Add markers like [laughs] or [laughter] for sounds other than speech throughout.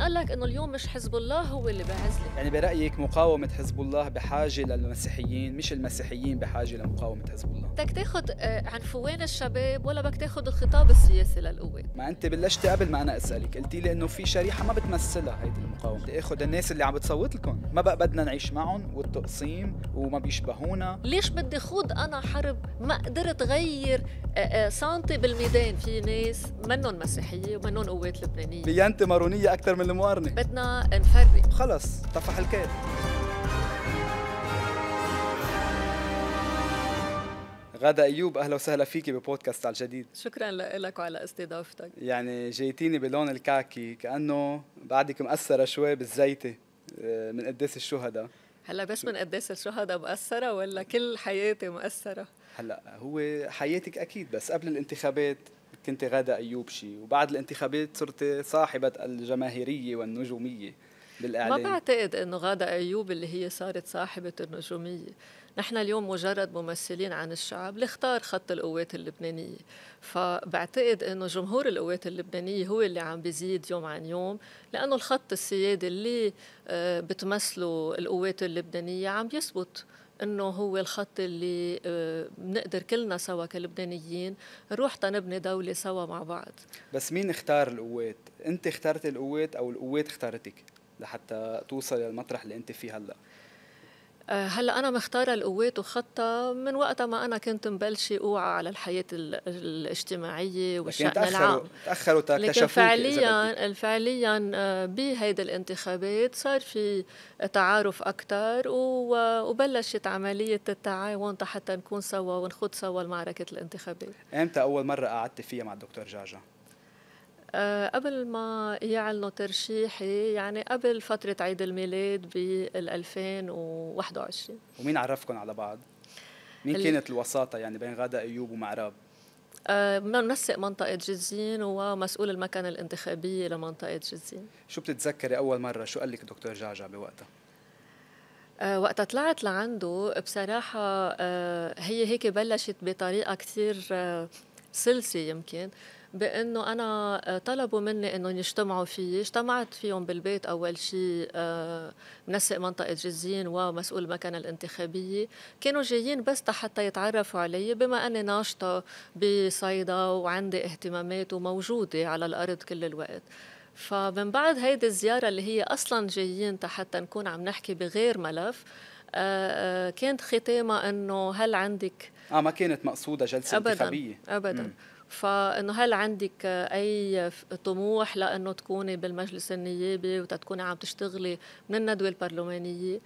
قال لك انه اليوم مش حزب الله هو اللي بعزلك يعني برايك مقاومه حزب الله بحاجه للمسيحيين مش المسيحيين بحاجه لمقاومه حزب الله بدك تاخذ آه، عنفوان الشباب ولا بدك تاخذ الخطاب السياسي للقوات ما انت بلشتي قبل ما انا اسالك قلتي لي انه في شريحه ما بتمثلها هيدي المقاومه بدي اخذ الناس اللي عم بتصوت لكم ما بقى بدنا نعيش معهم والتقسيم وما بيشبهونا ليش بدي خوض انا حرب ما قدرت غير آه، آه، سنتي بالميدان في ناس منهم مسيحيه ومنهم قوات لبنانيه بيانتي مارونيه اكثر من المقارنه بدنا نفرق خلص طفح الكيل غدا ايوب اهلا وسهلا فيكي ببودكاست على الجديد شكرا لك وعلى استضافتك يعني جيتيني بلون الكاكي كانه بعدك مأثره شوي بالزيته آه، من قداس الشهداء هلا بس من قداس الشهداء مأثره ولا كل حياتي مأثره هلا هو حياتك اكيد بس قبل الانتخابات كنت غادة أيوب شي وبعد الانتخابات صرت صاحبة الجماهيرية والنجومية بالإعلام ما بعتقد أنه غادة أيوب اللي هي صارت صاحبة النجومية نحن اليوم مجرد ممثلين عن الشعب اللي اختار خط القوات اللبنانية فبعتقد أنه جمهور القوات اللبنانية هو اللي عم بيزيد يوم عن يوم لأنه الخط السيادي اللي آه، بتمثله القوات اللبنانية عم يثبت انه هو الخط اللي آه، بنقدر كلنا سوا كلبنانيين نروح تنبني دوله سوا مع بعض بس مين اختار القوات انت اخترت القوات او القوات اختارتك لحتى توصل للمطرح اللي انت فيه هلا آه، هلا انا مختاره القوات وخطه من وقتها ما انا كنت مبلشه اوعى على الحياه الاجتماعيه والشان العام تاخروا تاخروا لكن فعليا فعليا آه، بهيدي الانتخابات صار في تعارف اكثر وبلشت عمليه التعاون حتى نكون سوا ونخوض سوا المعركه الانتخابيه امتى اول مره قعدت فيها مع الدكتور جعجع آه، قبل ما يعلنوا ترشيحي يعني قبل فترة عيد الميلاد بال 2021 ومين عرفكم على بعض؟ مين اللي... كانت الوساطة يعني بين غادة أيوب ومعراب؟ آه، منسق منطقة جزين ومسؤول المكنة الانتخابية لمنطقة جزين شو بتتذكري أول مرة شو قال لك دكتور جعجع بوقتها؟ آه، وقتها طلعت لعنده بصراحة هي هيك بلشت بطريقة كثير سلسة يمكن بانه انا آه، طلبوا مني انهم يجتمعوا فيي اجتمعت فيهم بالبيت اول شيء آه، منسق منطقه جزين ومسؤول المكنه الانتخابيه كانوا جايين بس حتى يتعرفوا علي بما اني ناشطه بصيدا وعندي اهتمامات وموجوده على الارض كل الوقت فمن بعد هيدي الزياره اللي هي اصلا جايين حتى نكون عم نحكي بغير ملف آه، كانت ختامها انه هل عندك اه ما كانت مقصوده جلسه أبداً انتخابيه ابدا أبداً. فانه هل عندك اي طموح لانه تكوني بالمجلس النيابي وتتكوني عم تشتغلي من الندوه البرلمانيه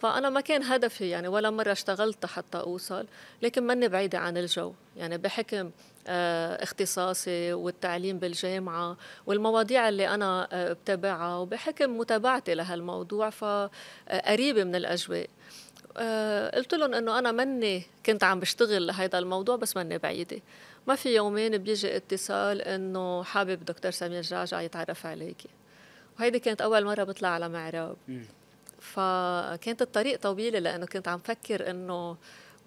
فأنا ما كان هدفي يعني ولا مرة اشتغلت حتى أوصل لكن ماني بعيدة عن الجو يعني بحكم آه، اختصاصي والتعليم بالجامعة والمواضيع اللي أنا آه، بتابعها وبحكم متابعتي لهالموضوع فقريبة آه، من الأجواء قلت لهم انه انا مني كنت عم بشتغل لهيدا الموضوع بس مني بعيده ما في يومين بيجي اتصال انه حابب دكتور سمير جعجع يتعرف عليكي وهيدي كانت اول مره بطلع على معراب فكانت الطريق طويله لانه كنت عم فكر انه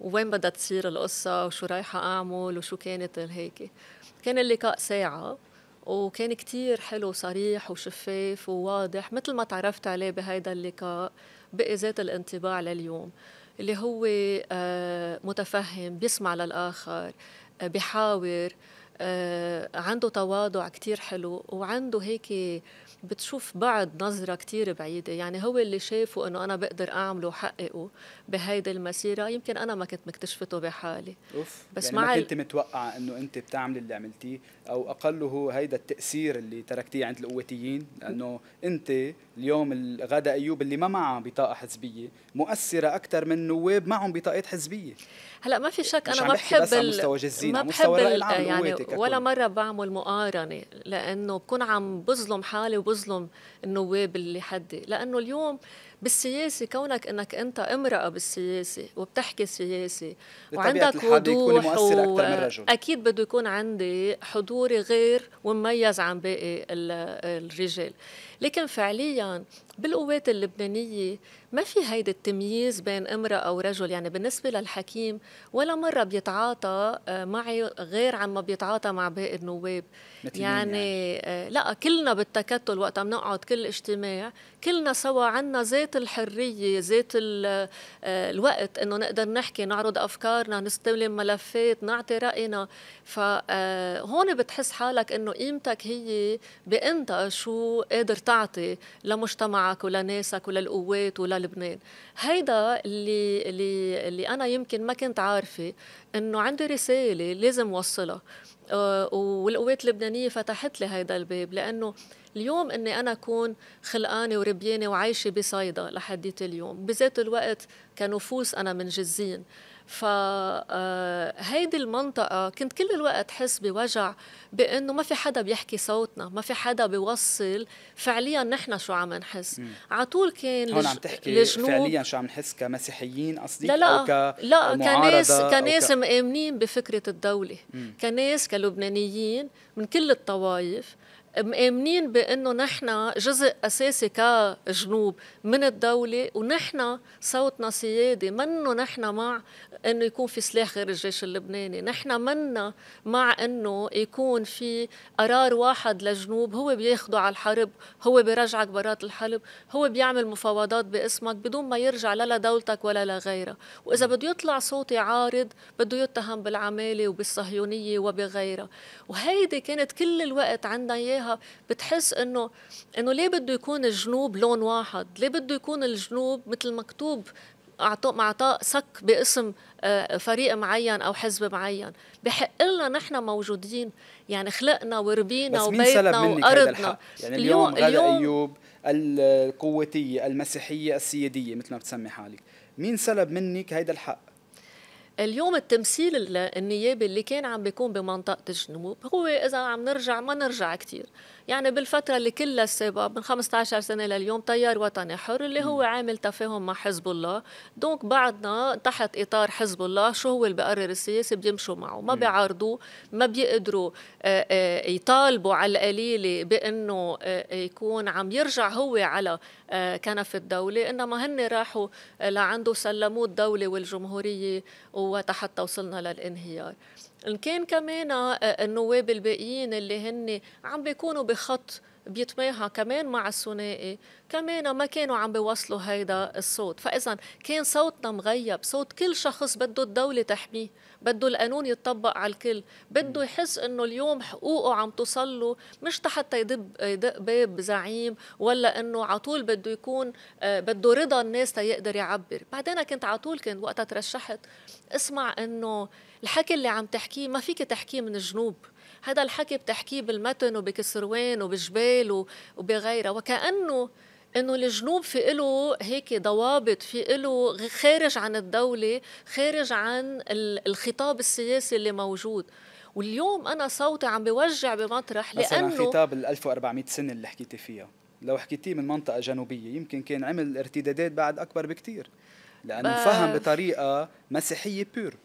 وين بدها تصير القصه وشو رايحه اعمل وشو كانت هيك كان اللقاء ساعه وكان كتير حلو صريح وشفاف وواضح مثل ما تعرفت عليه بهيدا اللقاء بقي ذات الانطباع لليوم اللي هو آه، متفهم بيسمع للآخر بحاور آه، عنده تواضع كتير حلو وعنده هيك بتشوف بعد نظرة كتير بعيدة يعني هو اللي شافه أنه أنا بقدر أعمله وحققه بهيدي المسيرة يمكن أنا ما كنت مكتشفته بحالي أوف. بس يعني مع ما كنت متوقعة أنه أنت بتعملي اللي عملتيه أو أقله هيدا التأثير اللي تركتيه عند القوتيين لأنه أنت اليوم غدا أيوب اللي ما معه بطاقة حزبية مؤثرة أكثر من نواب معهم بطاقات حزبية هلا ما في شك انا ما بحب بس على مستوى جزينة. ما بحب يعني ولا مره بعمل مقارنه لانه بكون عم بظلم حالي وبظلم النواب اللي حدي لانه اليوم بالسياسه كونك انك انت امراه بالسياسه وبتحكي سياسه وعندك وضوح و... اكيد بده يكون عندي حضوري غير ومميز عن باقي الرجال لكن فعليا بالقوات اللبنانيه ما في هيدا التمييز بين امراه او رجل يعني بالنسبه للحكيم ولا مره بيتعاطى آه، معي غير عما بيتعاطى مع باقي النواب يعني, يعني آه، لا كلنا بالتكتل وقت بنقعد نقعد كل اجتماع كلنا سوا عنا ذات الحرية ذات آه، الوقت إنه نقدر نحكي نعرض أفكارنا نستلم ملفات نعطي رأينا فهون آه، بتحس حالك إنه قيمتك هي بأنت شو قادر تعطي لمجتمعك ولناسك وللقوات وللبنان هيدا اللي, اللي, اللي أنا يمكن ما كنت عارفة إنه عندي رسالة لازم وصلها آه، والقوات اللبنانية فتحت لي هيدا الباب لأنه اليوم اني انا اكون خلقانه وربيانه وعايشه بصيدا لحديت اليوم بذات الوقت كنفوس انا من جزين فهيدي آه، المنطقة كنت كل الوقت حس بوجع بأنه ما في حدا بيحكي صوتنا ما في حدا بيوصل فعليا نحن شو عم نحس على طول كان هون عم تحكي لجنوب فعليا شو عم نحس كمسيحيين قصدي لا لا أو ك... لا كناس كناس ك... مآمنين بفكرة الدولة مم. كناس كلبنانيين من كل الطوائف مآمنين بأنه نحن جزء أساسي كجنوب من الدولة ونحن صوتنا سيادي منه نحن مع أنه يكون في سلاح غير الجيش اللبناني نحن منا مع أنه يكون في قرار واحد للجنوب هو بياخده على الحرب هو بيرجعك برات الحرب هو بيعمل مفاوضات باسمك بدون ما يرجع لا لدولتك ولا لغيرها وإذا بده يطلع صوتي عارض بده يتهم بالعمالة وبالصهيونية وبغيرها وهيدي كانت كل الوقت عندنا عليها بتحس انه انه ليه بده يكون الجنوب لون واحد ليه بده يكون الجنوب مثل مكتوب اعطاء معطاء سك باسم آه، فريق معين او حزب معين بحق لنا نحن موجودين يعني خلقنا وربينا وبيتنا وارضنا يعني اليوم, اليوم ايوب القوتيه المسيحيه السياديه مثل ما بتسمي حالك مين سلب منك هيدا الحق اليوم التمثيل النيابي اللي كان عم بيكون بمنطقة الجنوب هو إذا عم نرجع ما نرجع كثير يعني بالفترة اللي كلها السابقة من 15 سنة لليوم تيار وطني حر اللي هو عامل تفاهم مع حزب الله دونك بعدنا تحت إطار حزب الله شو هو اللي بقرر السياسي بيمشوا معه ما بيعارضوه ما بيقدروا آه، آه، يطالبوا على القليلة بأنه آه، يكون عم يرجع هو على كنف الدولة إنما هن راحوا لعنده سلموه الدولة والجمهورية وتحت وصلنا للانهيار ان كان كمان النواب آه، الباقيين اللي هن عم بيكونوا بخط بيتماهى كمان مع الثنائي كمان ما كانوا عم بيوصلوا هيدا الصوت فإذا كان صوتنا مغيب صوت كل شخص بده الدولة تحميه بده القانون يتطبق على الكل بده يحس انه اليوم حقوقه عم توصل له مش حتى يدب يدق باب زعيم ولا انه على طول بده يكون آه، بده رضا الناس تيقدر يعبر بعدين كنت على طول كنت وقتها ترشحت اسمع انه الحكي اللي عم تحكيه ما فيك تحكيه من الجنوب هذا الحكي بتحكيه بالمتن وبكسروان وبجبال وبغيرها وكأنه انه الجنوب في له هيك ضوابط في له خارج عن الدوله خارج عن الخطاب السياسي اللي موجود واليوم انا صوتي عم بوجع بمطرح لانه مثلا خطاب ال 1400 سنه اللي حكيتي فيها لو حكيتيه من منطقه جنوبيه يمكن كان عمل ارتدادات بعد اكبر بكثير لانه ب... فهم بطريقه مسيحيه بير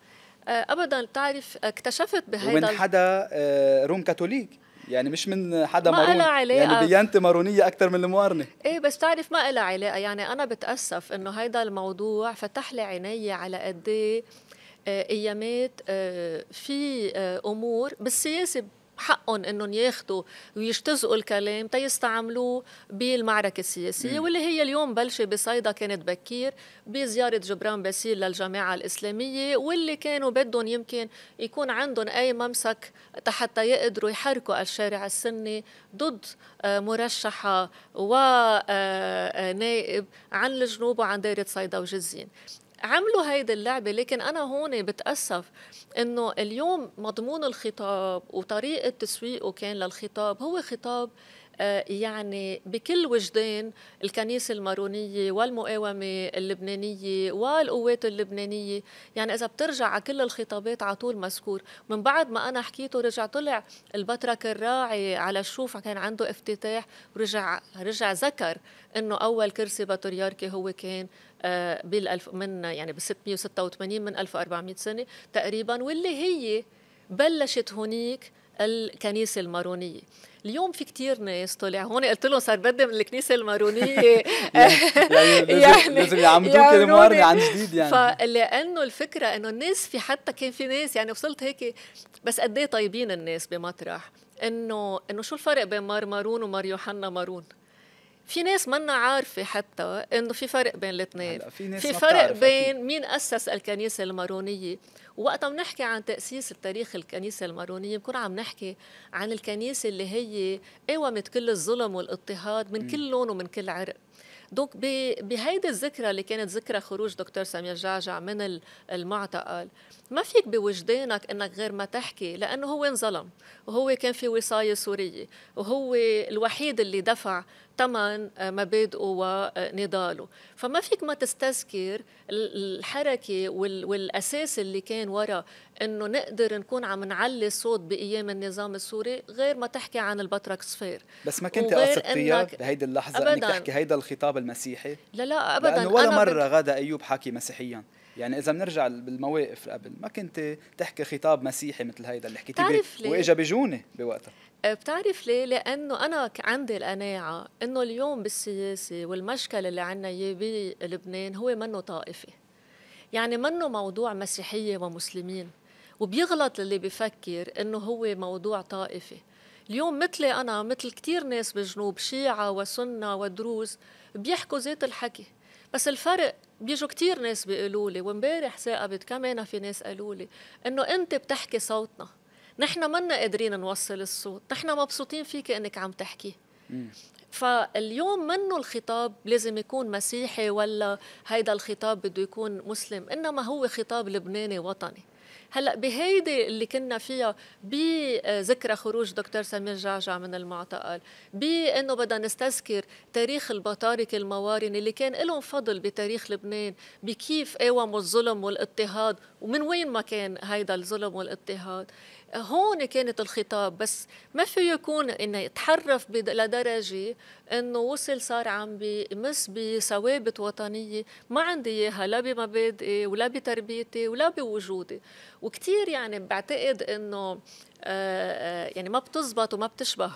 آه، ابدا بتعرف اكتشفت بهذا ومن حدا آه، روم كاثوليك يعني مش من حدا ما مارون علاقة. يعني بيانتي مارونية أكثر من الموارنة إيه بس تعرف ما إلها علاقة يعني أنا بتأسف إنه هيدا الموضوع فتح لي عيني على قد إيه آه، ايامات في امور بالسياسه حقهم انهم ياخذوا ويجتزئوا الكلام تيستعملوه بالمعركه السياسيه واللي هي اليوم بلشة بصيدا كانت بكير بزياره جبران باسيل للجماعه الاسلاميه واللي كانوا بدهم يمكن يكون عندهم اي ممسك حتى يقدروا يحركوا الشارع السني ضد آه، مرشحه ونائب آه، آه، عن الجنوب وعن دائره صيدا وجزين عملوا هيدي اللعبه لكن انا هون بتاسف انه اليوم مضمون الخطاب وطريقه تسويقه كان للخطاب هو خطاب آه، يعني بكل وجدان الكنيسة المارونية والمقاومة اللبنانية والقوات اللبنانية يعني إذا بترجع على كل الخطابات على طول مذكور من بعد ما أنا حكيته رجع طلع البطرك الراعي على الشوف كان عنده افتتاح ورجع رجع ذكر انه اول كرسي بطريركي هو كان آه، بالألف من يعني ب 686 من 1400 سنه تقريبا واللي هي بلشت هونيك الكنيسه المارونيه اليوم في كتير ناس طلع هون قلت لهم صار بدي من الكنيسه المارونيه [laughs] [laughs] يعني لازم يعني يعمدوك المارني يعني عن جديد يعني فلانه الفكره انه الناس في حتى كان في ناس يعني وصلت هيك بس قد ايه طيبين الناس بمطرح انه انه شو الفرق بين مار مارون ومار يوحنا مارون في ناس منا عارفه حتى انه في فرق بين الاثنين في, في فرق بين مين اسس الكنيسه المارونيه وقتها بنحكي عن تاسيس التاريخ الكنيسه المارونيه بنكون عم نحكي عن الكنيسه اللي هي قاومت كل الظلم والاضطهاد من م. كل لون ومن كل عرق دونك بهيدي الذكرى اللي كانت ذكرى خروج دكتور سمير جعجع من المعتقل ما فيك بوجدانك انك غير ما تحكي لانه هو انظلم وهو كان في وصايه سوريه وهو الوحيد اللي دفع ثمن آه، مبادئه ونضاله فما فيك ما تستذكر الحركة والأساس اللي كان وراء أنه نقدر نكون عم نعلي الصوت بأيام النظام السوري غير ما تحكي عن البطرك سفير بس ما كنت قصدتيها بهيدي اللحظة أبداً. أنك تحكي هيدا الخطاب المسيحي لا لا أبدا لأنه ولا مرة بت... غدا أيوب حكي مسيحياً يعني اذا بنرجع بالمواقف قبل ما كنت تحكي خطاب مسيحي مثل هيدا اللي حكيتي بي واجا بجوني بوقتها أه، بتعرف ليه؟ لأنه أنا عندي القناعة إنه اليوم بالسياسة والمشكل اللي عنا إياه بلبنان هو منه طائفي. يعني منه موضوع مسيحية ومسلمين وبيغلط اللي بيفكر إنه هو موضوع طائفي. اليوم مثلي أنا مثل كتير ناس بالجنوب شيعة وسنة ودروز بيحكوا ذات الحكي بس الفرق بيجوا كثير ناس بيقولوا لي وامبارح ثاقبت كمان في ناس قالوا لي انه انت بتحكي صوتنا نحن منا قادرين نوصل الصوت نحن مبسوطين فيك انك عم تحكي فاليوم منه الخطاب لازم يكون مسيحي ولا هيدا الخطاب بده يكون مسلم انما هو خطاب لبناني وطني هلا بهيدي اللي كنا فيها بذكرى آه، خروج دكتور سمير جعجع من المعتقل بانه بدنا نستذكر تاريخ البطاركه الموارنه اللي كان لهم فضل بتاريخ لبنان بكيف قاوموا الظلم والاضطهاد ومن وين ما كان هيدا الظلم والاضطهاد هون كانت الخطاب بس ما في يكون انه يتحرف لدرجه انه وصل صار عم بمس بثوابت وطنيه ما عندي اياها لا بمبادئي ولا بتربيتي ولا بوجودي وكثير يعني بعتقد انه آه، آه، يعني ما بتزبط وما بتشبه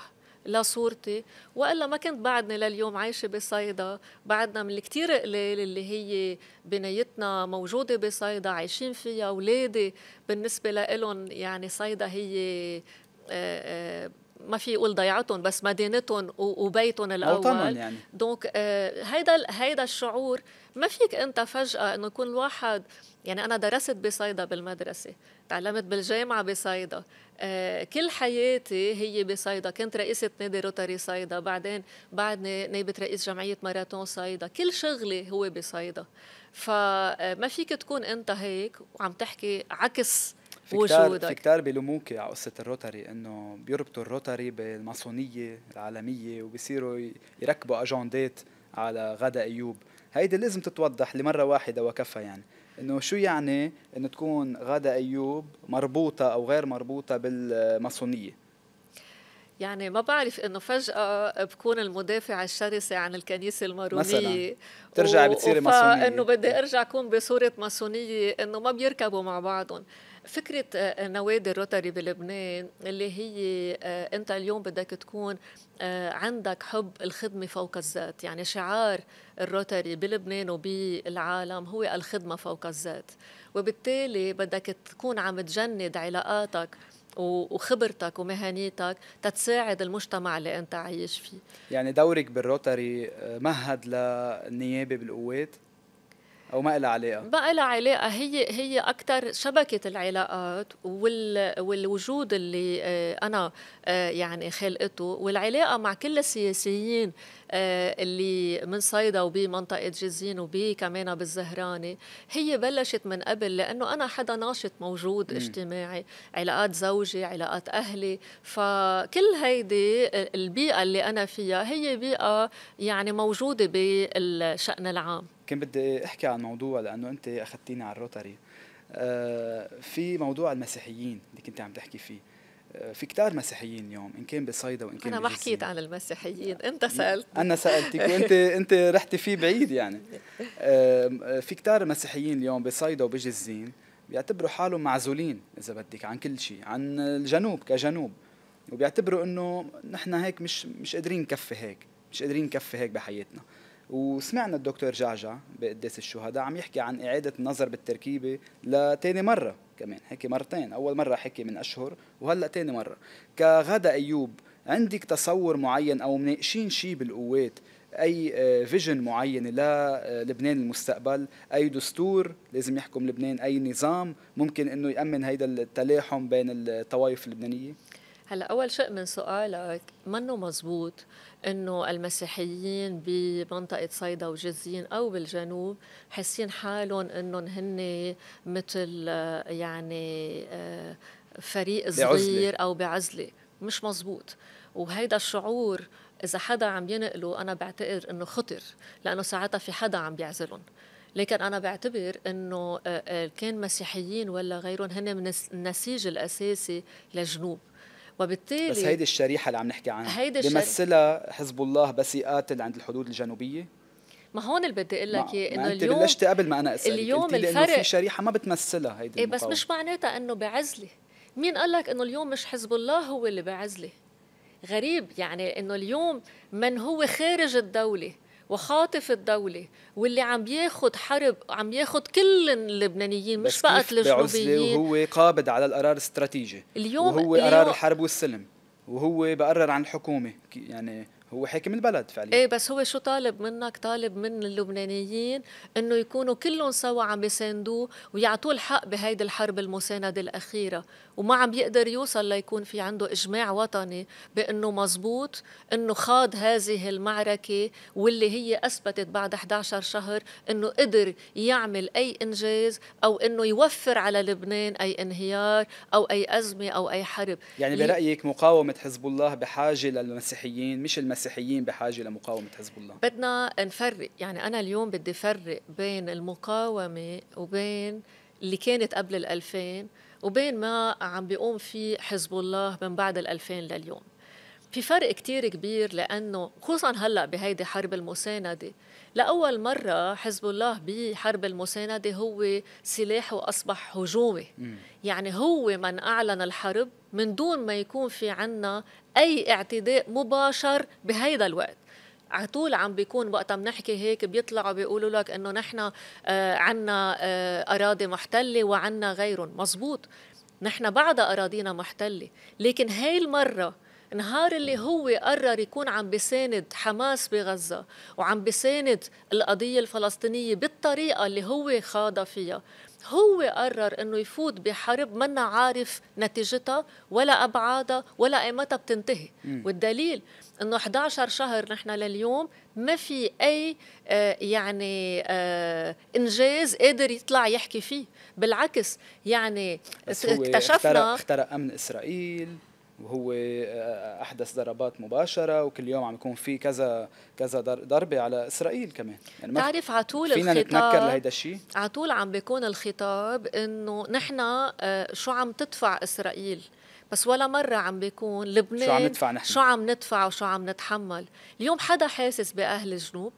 لصورتي والا ما كنت بعدني لليوم عايشه بصيدا بعدنا من الكتير قليل اللي هي بنايتنا موجوده بصيدا عايشين فيها اولادي بالنسبه لهم يعني صيدا هي آه، آه، ما في يقول ضيعتهم بس مدينتهم وبيتهم الاول يعني دونك آه هيدا هيدا الشعور ما فيك انت فجاه انه يكون الواحد يعني انا درست بصيدا بالمدرسه تعلمت بالجامعه بصيدا آه كل حياتي هي بصيدا كنت رئيسه نادي روتاري صيدا بعدين بعدني نائبه رئيس جمعيه ماراثون صيدا كل شغلي هو بصيدا فما آه، فيك تكون انت هيك وعم تحكي عكس في كتار في كتار بيلوموكي على قصه الروتري انه بيربطوا الروتري بالماسونيه العالميه وبيصيروا يركبوا اجندات على غدا ايوب هيدي لازم تتوضح لمره واحده وكفى يعني انه شو يعني انه تكون غاده ايوب مربوطه او غير مربوطه بالماسونيه يعني ما بعرف انه فجاه بكون المدافع الشرسه عن الكنيسه المارونيه مثلا ترجع بتصير بتصيري ماسونيه انه بدي ارجع اكون بصوره ماسونيه انه ما بيركبوا مع بعضهم فكرة آه، آه، نوادي الروتري بلبنان اللي هي آه، أنت اليوم بدك تكون عندك حب الخدمة فوق الذات يعني شعار الروتري بلبنان وبالعالم هو الخدمة فوق الذات وبالتالي بدك تكون عم تجند علاقاتك وخبرتك ومهنيتك تتساعد المجتمع اللي انت عايش فيه يعني دورك بالروتري مهد للنيابه بالقوات او ما لها علاقه ما لها علاقه هي هي اكثر شبكه العلاقات وال والوجود اللي آه، انا آه، يعني خلقته والعلاقه مع كل السياسيين آه، اللي من صيدا وبمنطقه جزين وبي كمان بالزهراني هي بلشت من قبل لانه انا حدا ناشط موجود م. اجتماعي علاقات زوجي علاقات اهلي فكل هيدي البيئه اللي انا فيها هي بيئه يعني موجوده بالشان العام كان بدي احكي عن موضوع لانه انت اخذتيني على الروتري آه، في موضوع المسيحيين اللي كنت عم تحكي فيه آه، في كتار مسيحيين اليوم ان كان بصيدا وان كان انا ما حكيت عن المسيحيين انت سالت انا سالتك وانت [laughs] انت رحتي فيه بعيد يعني آه، في كتار مسيحيين اليوم بصيدا وبجزين بيعتبروا حالهم معزولين اذا بدك عن كل شيء عن الجنوب كجنوب وبيعتبروا انه نحن هيك مش مش قادرين نكفي هيك مش قادرين نكفي هيك بحياتنا وسمعنا الدكتور جعجع بقداس الشهداء عم يحكي عن إعادة النظر بالتركيبة لتاني مرة كمان حكي مرتين أول مرة حكي من أشهر وهلأ تاني مرة كغدا أيوب عندك تصور معين أو مناقشين شيء بالقوات اي فيجن آه، معينه للبنان المستقبل اي دستور لازم يحكم لبنان اي نظام ممكن انه يامن هيدا التلاحم بين الطوائف اللبنانيه هلا اول شيء من سؤالك منه مزبوط انه المسيحيين بمنطقه صيدا وجزين او بالجنوب حاسين حالهم انهم هن مثل يعني آه، فريق صغير بعزلة. او بعزله مش مزبوط وهيدا الشعور اذا حدا عم ينقله انا بعتقد انه خطر لانه ساعتها في حدا عم بيعزلهم لكن انا بعتبر انه آه، آه، كان مسيحيين ولا غيرهم هن من النسيج الاساسي للجنوب وبالتالي بس هيدي الشريحه اللي عم نحكي عنها هيدي بيمثلها حزب الله بس يقاتل عند الحدود الجنوبيه ما هون اللي بدي اقول لك اياه انه اليوم بلشت قبل ما انا اسالك اليوم الفرق في شريحه ما بتمثلها هيدي إيه بس مش معناتها انه بعزله مين قال لك انه اليوم مش حزب الله هو اللي بعزله غريب يعني انه اليوم من هو خارج الدوله وخاطف الدولة واللي عم ياخد حرب عم ياخد كل اللبنانيين مش فقط الجنوبيين وهو قابض على القرار الاستراتيجي اليوم وهو اليوم قرار الحرب والسلم وهو بقرر عن الحكومة يعني هو حاكم البلد فعليا ايه بس هو شو طالب منك؟ طالب من اللبنانيين انه يكونوا كلهم سوا عم يساندوه ويعطوه الحق بهيدي الحرب المسانده الاخيره، وما عم بيقدر يوصل ليكون في عنده إجماع وطني بأنه مزبوط أنه خاض هذه المعركة واللي هي أثبتت بعد 11 شهر أنه قدر يعمل أي إنجاز أو أنه يوفر على لبنان أي انهيار أو أي أزمة أو أي حرب يعني برأيك مقاومة حزب الله بحاجة للمسيحيين مش المسيحيين بحاجة لمقاومة حزب الله بدنا نفرق يعني أنا اليوم بدي فرق بين المقاومة وبين اللي كانت قبل الألفين وبين ما عم بيقوم فيه حزب الله من بعد ال 2000 لليوم في فرق كتير كبير لأنه خصوصا هلأ بهيدي حرب المساندة لأول مرة حزب الله بحرب المساندة هو سلاحه أصبح هجومي يعني هو من أعلن الحرب من دون ما يكون في عنا أي اعتداء مباشر بهيدا الوقت على طول عم بيكون وقتها بنحكي هيك بيطلعوا بيقولوا لك انه نحن آه عنا آه اراضي محتله وعنا غيرهم مزبوط نحن بعد اراضينا محتله لكن هاي المره نهار اللي هو قرر يكون عم بيساند حماس بغزة وعم بيساند القضية الفلسطينية بالطريقة اللي هو خاض فيها هو قرر انه يفوت بحرب منا عارف نتيجتها ولا ابعادها ولا ايمتى بتنتهي م. والدليل انه 11 شهر نحن لليوم ما في اي آه، يعني آه، انجاز قادر يطلع يحكي فيه بالعكس يعني اكتشفنا اخترق, اخترق امن اسرائيل وهو احدث ضربات مباشره وكل يوم عم يكون في كذا كذا ضربه على اسرائيل كمان يعني بتعرف على طول فينا نتنكر لهيدا الشيء على طول عم بيكون الخطاب انه نحن آه، شو عم تدفع اسرائيل بس ولا مرة عم بيكون لبنان شو عم ندفع نحن شو عم ندفع وشو عم نتحمل اليوم حدا حاسس بأهل الجنوب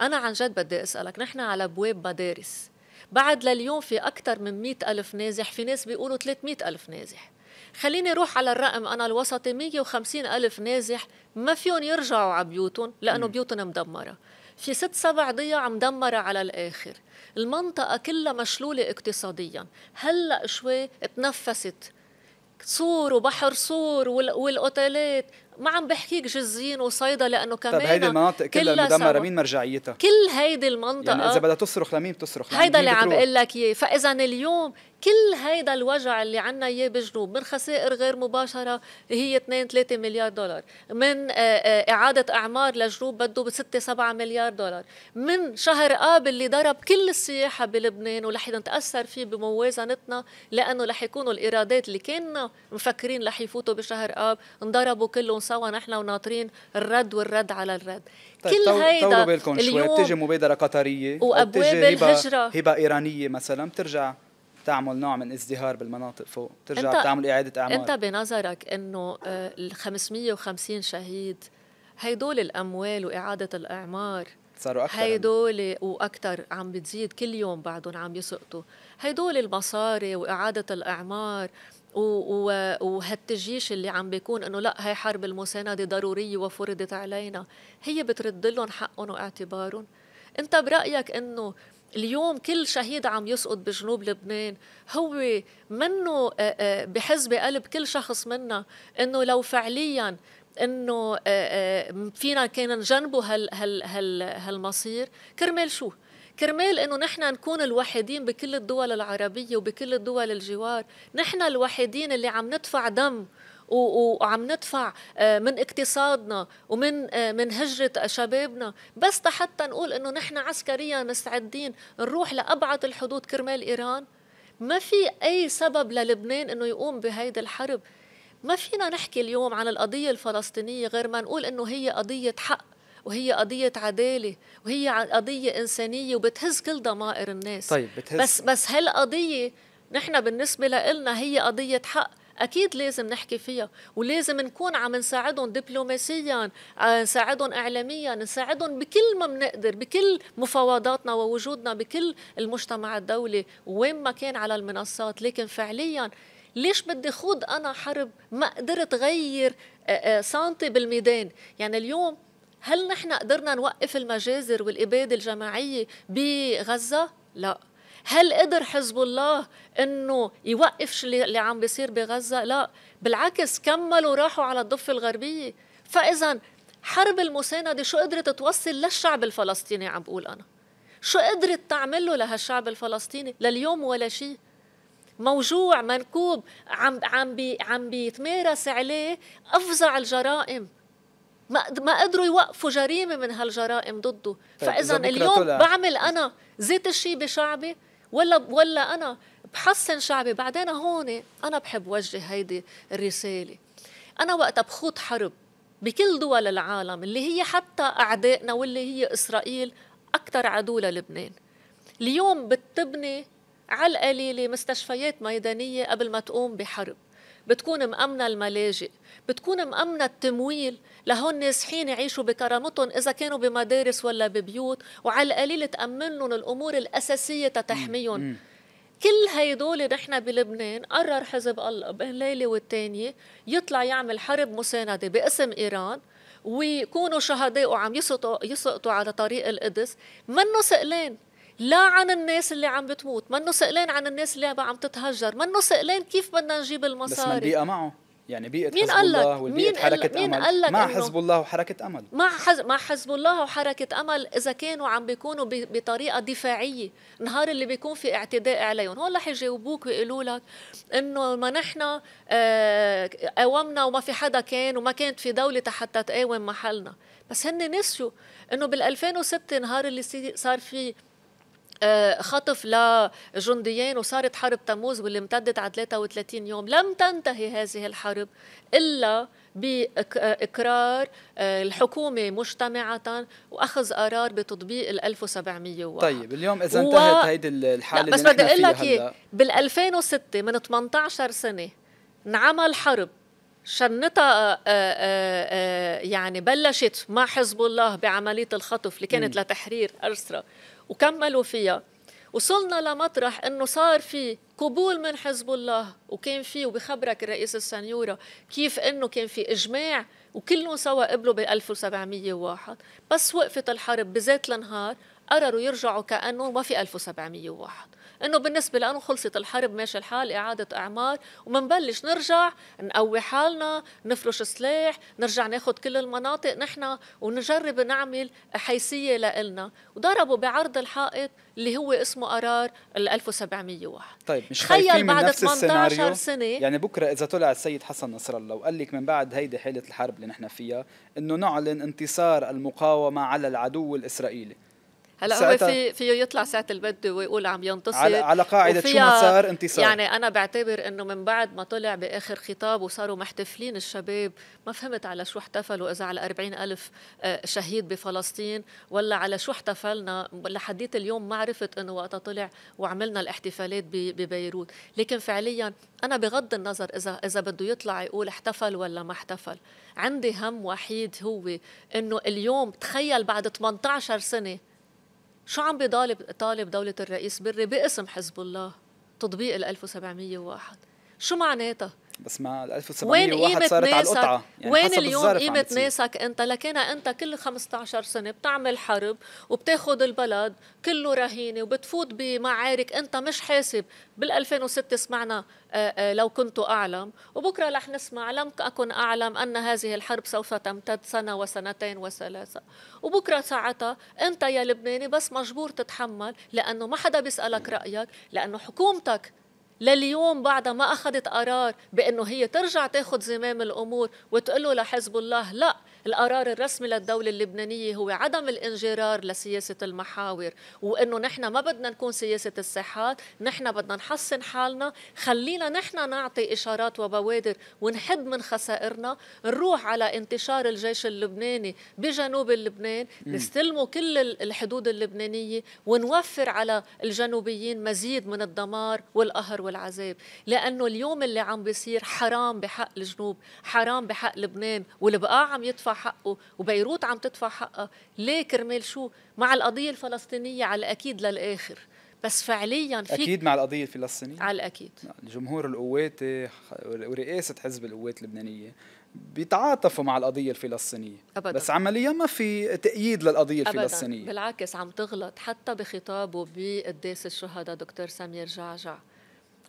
أنا عن جد بدي أسألك نحن على أبواب مدارس بعد لليوم في أكثر من 100 ألف نازح في ناس بيقولوا 300 ألف نازح خليني روح على الرقم انا الوسطي 150 الف نازح ما فيهم يرجعوا على بيوتهم لانه بيوتهم مدمره في ست سبع ضيع مدمرة على الآخر المنطقة كلها مشلولة اقتصاديا هلأ شوي تنفست صور وبحر صور والاوتيلات ما عم بحكيك جزين وصيدا لانه كمان طيب هيدي المناطق كلها مدمره مين مرجعيتها؟ كل هيدي المنطقه يعني اذا بدها تصرخ لمين بتصرخ؟ هيدا اللي عم بقول لك اياه، فاذا اليوم كل هيدا الوجع اللي عنا اياه بالجنوب من خسائر غير مباشره هي 2 3 مليار دولار، من آه، آه، اعاده اعمار لجنوب بده ب 6 7 مليار دولار، من شهر اب اللي ضرب كل السياحه بلبنان ورح نتاثر فيه بموازنتنا لانه رح يكونوا الايرادات اللي كنا مفكرين رح يفوتوا بشهر اب انضربوا كلهم سوا نحن وناطرين الرد والرد على الرد طيب كل هيدا بالكم شوي بتجي مبادره قطريه وابواب الهجره هبه ايرانيه مثلا بترجع تعمل نوع من ازدهار بالمناطق فوق ترجع انت تعمل اعاده اعمار انت بنظرك انه آه، ال 550 شهيد هيدول الاموال واعاده الاعمار صاروا اكثر هيدول واكثر عم بتزيد كل يوم بعدهم عم يسقطوا هيدول المصاري واعاده الاعمار وهالتجيش اللي عم بيكون انه لا هي حرب المسانده ضروريه وفرضت علينا هي بترد لهم حقهم واعتبارهم انت برايك انه اليوم كل شهيد عم يسقط بجنوب لبنان هو منه بحزب قلب كل شخص منا انه لو فعليا انه فينا كان نجنبه هال هال هال هالمصير كرمال شو؟ كرمال انه نحن نكون الوحيدين بكل الدول العربيه وبكل الدول الجوار نحن الوحيدين اللي عم ندفع دم وعم ندفع آه، من اقتصادنا ومن آه، من هجرة شبابنا بس حتى نقول انه نحن عسكريا مستعدين نروح لابعد الحدود كرمال ايران ما في اي سبب للبنان انه يقوم بهيدي الحرب ما فينا نحكي اليوم عن القضية الفلسطينية غير ما نقول انه هي قضية حق وهي قضية عدالة وهي قضية إنسانية وبتهز كل ضمائر الناس طيب بتهز بس بس هالقضية نحن بالنسبة لنا هي قضية حق اكيد لازم نحكي فيها ولازم نكون عم نساعدهم دبلوماسيا آه، نساعدهم اعلاميا نساعدهم بكل ما بنقدر بكل مفاوضاتنا ووجودنا بكل المجتمع الدولي وين ما كان على المنصات لكن فعليا ليش بدي خوض انا حرب ما قدرت غير آه، آه، سنتي بالميدان يعني اليوم هل نحن قدرنا نوقف المجازر والإبادة الجماعية بغزة؟ لا هل قدر حزب الله انه يوقف اللي عم بيصير بغزه؟ لا، بالعكس كملوا راحوا على الضفه الغربيه، فاذا حرب المسانده شو قدرت توصل للشعب الفلسطيني عم بقول انا؟ شو قدرت تعمله لهالشعب الفلسطيني؟ لليوم ولا شيء. موجوع منكوب عم عم بي عم بيتمارس عليه افظع الجرائم ما ما قدروا يوقفوا جريمه من هالجرائم ضده طيب، فاذا اليوم طلع. بعمل انا زيت الشيء بشعبي ولا ولا انا بحسن شعبي بعدين هون انا بحب وجه هيدي الرساله انا وقتها بخوض حرب بكل دول العالم اللي هي حتى اعدائنا واللي هي اسرائيل اكثر عدو للبنان اليوم بتبني على القليله مستشفيات ميدانيه قبل ما تقوم بحرب بتكون مأمنة الملاجئ بتكون مأمنة التمويل لهون نازحين يعيشوا بكرامتهم إذا كانوا بمدارس ولا ببيوت وعلى القليل تأمن لهم الأمور الأساسية تتحميهم كل هيدول نحن بلبنان قرر حزب الله بين ليله والتانيه يطلع يعمل حرب مسانده باسم ايران ويكونوا شهداء وعم يسقطوا يسقطوا على طريق القدس منه سئلين لا عن الناس اللي عم بتموت منه سئلان عن الناس اللي عم تتهجر منه سئلان كيف بدنا نجيب المصاري بس من معه يعني بيئة مين حزب الله والبيئة حركة مين أمل قال لك مع حزب الله وحركة أمل مع حزب مع حزب الله وحركة أمل إذا كانوا عم بيكونوا بطريقة دفاعية نهار اللي بيكون في اعتداء عليهم هون رح يجاوبوك ويقولوا لك إنه ما نحن آه قاومنا وما في حدا كان وما كانت في دولة حتى تقاوم محلنا بس هن نسيوا إنه بال 2006 نهار اللي صار في آه، خطف لجنديين وصارت حرب تموز واللي امتدت على 33 يوم لم تنتهي هذه الحرب إلا باقرار آه، الحكومه مجتمعه واخذ قرار بتطبيق ال 1701 طيب اليوم اذا انتهت و... هيدي الحاله بس بدي اقول لك إيه، بال 2006 من 18 سنه انعمل حرب شنطة آه، آه، آه، يعني بلشت مع حزب الله بعملية الخطف اللي كانت لتحرير أرسرة وكملوا فيها وصلنا لمطرح انه صار في قبول من حزب الله وكان في وبخبرك الرئيس السنيورة كيف انه كان في اجماع وكلهم سوا قبلوا ب 1701 بس وقفت الحرب بذات النهار قرروا يرجعوا كانه ما في 1701 انه بالنسبه لانه خلصت الحرب ماشي الحال اعاده اعمار ومنبلش نرجع نقوي حالنا نفرش سلاح نرجع ناخذ كل المناطق نحن ونجرب نعمل حيثيه لإلنا وضربوا بعرض الحائط اللي هو اسمه قرار ال 1701 طيب مش تخيل بعد 18 سنه يعني بكره اذا طلع السيد حسن نصر الله وقال لك من بعد هيدي حاله الحرب اللي نحن فيها انه نعلن انتصار المقاومه على العدو الاسرائيلي هلا هو في فيه يطلع ساعه البد ويقول عم ينتصر على, على قاعده شو ما صار انتصار يعني انا بعتبر انه من بعد ما طلع باخر خطاب وصاروا محتفلين الشباب ما فهمت على شو احتفلوا اذا على 40 الف آه، شهيد بفلسطين ولا على شو احتفلنا لحديت اليوم ما عرفت انه وقتها طلع وعملنا الاحتفالات ببيروت لكن فعليا انا بغض النظر اذا اذا بده يطلع يقول احتفل ولا ما احتفل عندي هم وحيد هو انه اليوم تخيل بعد 18 سنه شو عم بيطالب طالب دولة الرئيس بري باسم حزب الله تطبيق ال 1701 شو معناتها؟ بس مع ال 1701 صارت على القطعه يعني وين اليوم قيمه ناسك انت لكن انت كل 15 سنه بتعمل حرب وبتاخذ البلد كله رهينه وبتفوت بمعارك انت مش حاسب بال 2006 سمعنا لو كنت اعلم وبكره رح نسمع لم اكن اعلم ان هذه الحرب سوف تمتد سنه وسنتين وثلاثه وبكره ساعتها انت يا لبناني بس مجبور تتحمل لانه ما حدا بيسالك رايك لانه حكومتك لليوم بعدها ما أخذت قرار بأنه هي ترجع تاخد زمام الأمور وتقول له لحزب الله لا القرار الرسمي للدولة اللبنانية هو عدم الانجرار لسياسة المحاور وأنه نحن ما بدنا نكون سياسة الساحات نحن بدنا نحسن حالنا خلينا نحن نعطي إشارات وبوادر ونحد من خسائرنا نروح على انتشار الجيش اللبناني بجنوب لبنان نستلموا كل الحدود اللبنانية ونوفر على الجنوبيين مزيد من الدمار والقهر والعذاب لأنه اليوم اللي عم بيصير حرام بحق الجنوب حرام بحق لبنان والبقاع عم يدفع حقه وبيروت عم تدفع حقها ليه كرمال شو مع القضية الفلسطينية على الأكيد للآخر بس فعليا فيك اكيد مع القضيه الفلسطينيه على الاكيد الجمهور القوات ورئاسه حزب القوات اللبنانيه بيتعاطفوا مع القضية الفلسطينية أبداً. بس عمليا ما في تأييد للقضية أبداً. الفلسطينية بالعكس عم تغلط حتى بخطابه بقداس الشهداء دكتور سمير جعجع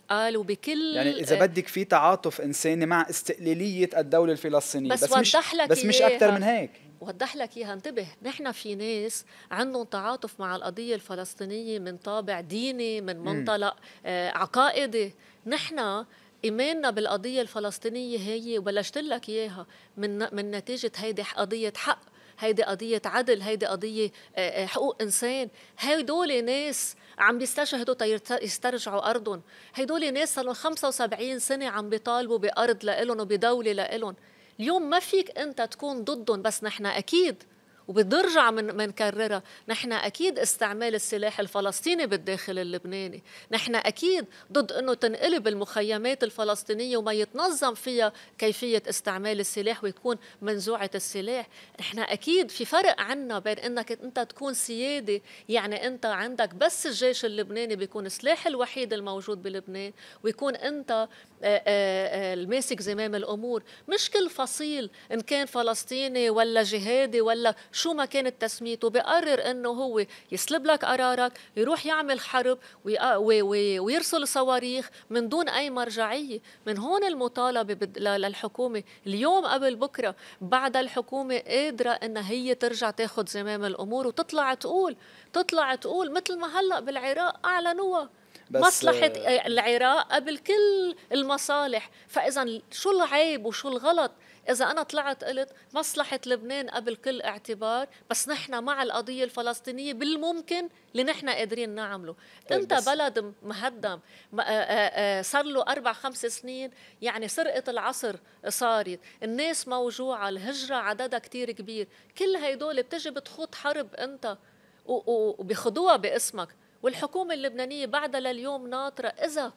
قالوا بكل يعني اذا آه، بدك في تعاطف انساني مع استقلاليه الدوله الفلسطينيه بس, بس وضح لك بس مش اكثر من هيك وضح لك اياها انتبه نحن في ناس عندهم تعاطف مع القضيه الفلسطينيه من طابع ديني من منطلق آه عقائدي نحن ايماننا بالقضيه الفلسطينيه هي وبلشت لك اياها من من نتيجه هيدي قضيه حق هيدي قضية عدل هيدي قضية آه، آه، حقوق إنسان هيدول ناس عم بيستشهدوا يسترجعوا أرضهم هيدول ناس صار لهم 75 سنة عم بيطالبوا بأرض لإلهم وبدولة لإلهم اليوم ما فيك أنت تكون ضدهم بس نحن أكيد وبترجع من منكررها نحن اكيد استعمال السلاح الفلسطيني بالداخل اللبناني نحن اكيد ضد انه تنقلب المخيمات الفلسطينيه وما يتنظم فيها كيفيه استعمال السلاح ويكون منزوعه السلاح نحن اكيد في فرق عنا بين انك انت تكون سيادي يعني انت عندك بس الجيش اللبناني بيكون السلاح الوحيد الموجود بلبنان ويكون انت آه، آه، آه، الماسك زمام الامور مش كل فصيل ان كان فلسطيني ولا جهادي ولا شو ما كانت تسميته بقرر انه هو يسلب لك قرارك يروح يعمل حرب آه، ويرسل صواريخ من دون اي مرجعيه من هون المطالبه للحكومه اليوم قبل بكره بعد الحكومه قادره انها هي ترجع تاخذ زمام الامور وتطلع تقول تطلع تقول مثل ما هلا بالعراق اعلنوها بس مصلحة آه، العراق قبل كل المصالح فإذا شو العيب وشو الغلط إذا أنا طلعت قلت مصلحة لبنان قبل كل اعتبار بس نحن مع القضية الفلسطينية بالممكن اللي نحن قادرين نعمله طيب أنت بس. بلد مهدم آه، آه، آه، صار له أربع خمس سنين يعني سرقة العصر صارت الناس موجوعة الهجرة عددها كتير كبير كل هيدول بتجي بتخوض حرب أنت وبيخدوها باسمك والحكومة اللبنانية بعدها لليوم ناطرة إذا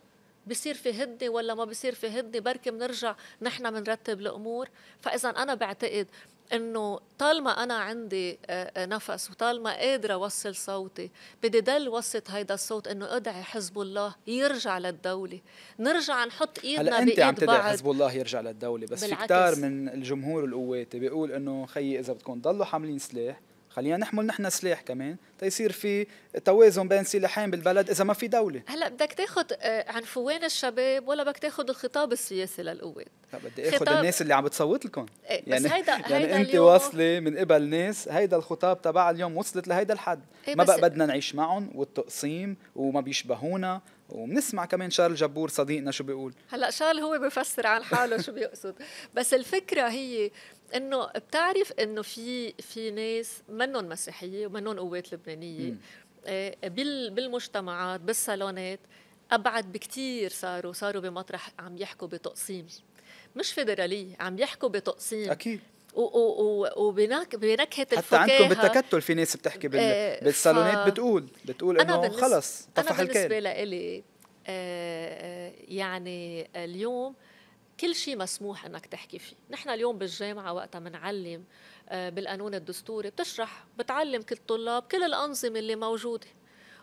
بصير في هدنة ولا ما بصير في هدنة بركي بنرجع نحن بنرتب الأمور فإذا أنا بعتقد انه طالما انا عندي آه، آه، نفس وطالما قادره اوصل صوتي بدي ضل وسط هيدا الصوت انه ادعي حزب الله يرجع للدوله نرجع نحط ايدنا هلا انت عم تدعي حزب الله يرجع للدوله بس بالعكس. في كتار من الجمهور القواتي بيقول انه خيي اذا بدكم تضلوا حاملين سلاح خلينا نحمل نحن سلاح كمان تيصير في توازن بين سلاحين بالبلد اذا ما في دوله هلا بدك تاخذ آه، عنفوان الشباب ولا بدك تاخذ الخطاب السياسي للقوات بدي اخذ خطاب... الناس اللي عم بتصوت لكم إيه يعني بس هيدا [laughs] يعني هيدا انت اليوم... واصله من قبل ناس هيدا الخطاب تبع اليوم وصلت لهيدا الحد إيه ما بقى بدنا نعيش معهم والتقسيم وما بيشبهونا وبنسمع كمان شارل جبور صديقنا شو بيقول هلا شارل هو بفسر عن حاله شو بيقصد بس الفكره هي انه بتعرف انه في في ناس منهم مسيحيه ومنهم قوات لبنانيه آه، بالمجتمعات بالصالونات ابعد بكتير صاروا صاروا بمطرح عم يحكوا بتقسيم مش فيدراليه عم يحكوا بتقسيم اكيد وبنكهه بنكهه الفكاهه حتى عندكم بالتكتل في ناس بتحكي بال... آه، بالصالونات بتقول بتقول انه خلص طفح الكيل انا بالنسبه لإلي آه، يعني اليوم كل شيء مسموح انك تحكي فيه نحن اليوم بالجامعه وقتها بنعلم آه، بالقانون الدستوري بتشرح بتعلم كل الطلاب كل الانظمه اللي موجوده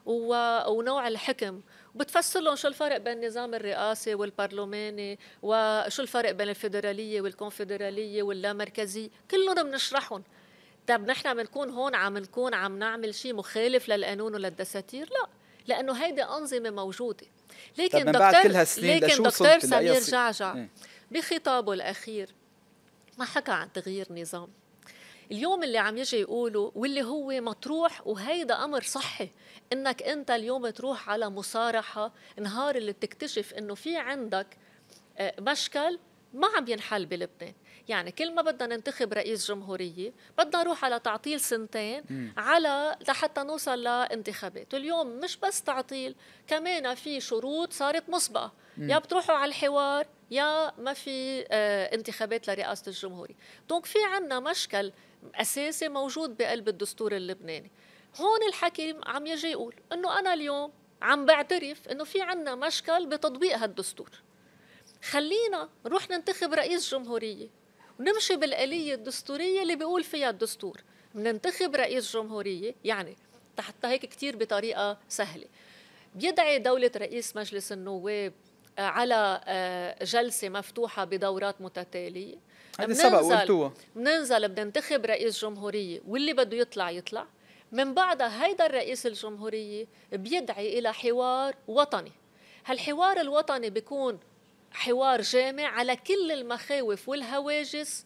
و... ونوع الحكم وبتفسر لهم شو الفرق بين النظام الرئاسي والبرلماني وشو الفرق بين الفيدراليه والكونفدراليه واللامركزيه كلهم بنشرحهم طب نحن بنكون هون عم نكون عم نعمل شيء مخالف للقانون وللدساتير لا لانه هيدي انظمه موجوده لكن دكتور لكن دكتور سمير جعجع إيه. بخطابه الاخير ما حكى عن تغيير نظام اليوم اللي عم يجي يقوله واللي هو مطروح وهيدا امر صحي انك انت اليوم تروح على مصارحه نهار اللي بتكتشف انه في عندك آه، مشكل ما عم ينحل بلبنان يعني كل ما بدنا ننتخب رئيس جمهورية بدنا نروح على تعطيل سنتين على لحتى نوصل لانتخابات واليوم مش بس تعطيل كمان في شروط صارت مسبقة يا بتروحوا على الحوار يا ما في آه انتخابات لرئاسة الجمهورية دونك في عنا مشكل أساسي موجود بقلب الدستور اللبناني هون الحكيم عم يجي يقول انه انا اليوم عم بعترف انه في عنا مشكل بتطبيق هالدستور خلينا نروح ننتخب رئيس جمهورية ونمشي بالآلية الدستورية اللي بيقول فيها الدستور بننتخب رئيس جمهورية يعني تحت هيك كتير بطريقة سهلة بيدعي دولة رئيس مجلس النواب آه، على آه، جلسة مفتوحة بدورات متتالية هذا سبق بننزل بننتخب رئيس جمهورية واللي بده يطلع يطلع من بعدها هيدا الرئيس الجمهورية بيدعي إلى حوار وطني هالحوار الوطني بيكون حوار جامع على كل المخاوف والهواجس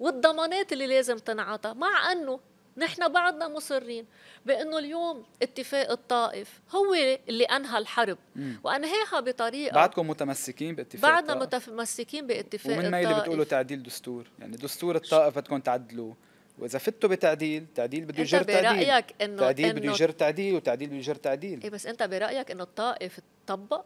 والضمانات اللي لازم تنعطى مع أنه نحن بعدنا مصرين بانه اليوم اتفاق الطائف هو اللي انهى الحرب وانهاها بطريقه بعدكم متمسكين باتفاق بعدنا متمسكين باتفاق ومن الطائف ومن اللي بتقولوا تعديل دستور يعني دستور الطائف بدكم تعدلوه واذا فتوا بتعديل تعديل بده يجر تعديل برايك انه تعديل بده يجر تعديل وتعديل بده يجر تعديل ايه بس انت برايك انه الطائف طبق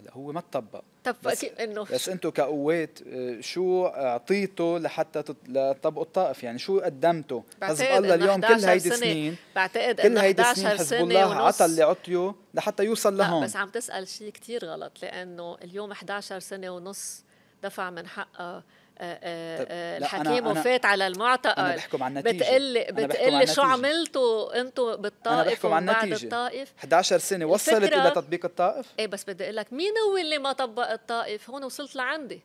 هلا هو ما تطبق طب انه بس انتم كقوات آه، شو اعطيته لحتى لتطبقوا الطائف يعني شو قدمتوا حزب الله اليوم كل هيدي السنين بعتقد كل هيدي السنين حزب الله عطى اللي عطيه لحتى يوصل لهون بس عم تسال شيء كثير غلط لانه اليوم 11 سنه ونص دفع من حقها آه، آه، الحكيم وفات على المعتقل أنا بحكم عن النتيجة بتقلي بتقلي شو عملتوا انتوا بالطائف أنا بحكم عن بعد الطائف 11 سنة وصلت إلى تطبيق الطائف ايه بس بدي أقول لك مين هو اللي ما طبق الطائف هون وصلت لعندي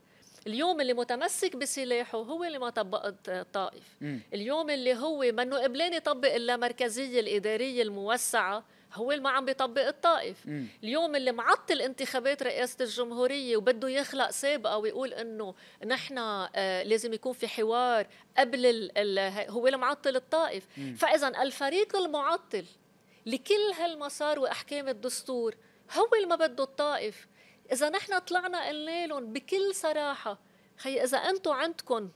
اليوم اللي متمسك بسلاحه هو اللي ما طبق الطائف اليوم اللي هو منه قبلان يطبق اللامركزية الإدارية الموسعة هو اللي ما عم بيطبق الطائف مم. اليوم اللي معطل انتخابات رئاسه الجمهوريه وبده يخلق سابقه ويقول انه نحن آه لازم يكون في حوار قبل الـ الـ هو اللي معطل الطائف فاذا الفريق المعطل لكل هالمسار واحكام الدستور هو اللي ما بده الطائف اذا نحن طلعنا قلنا لهم بكل صراحه خي اذا انتم عندكم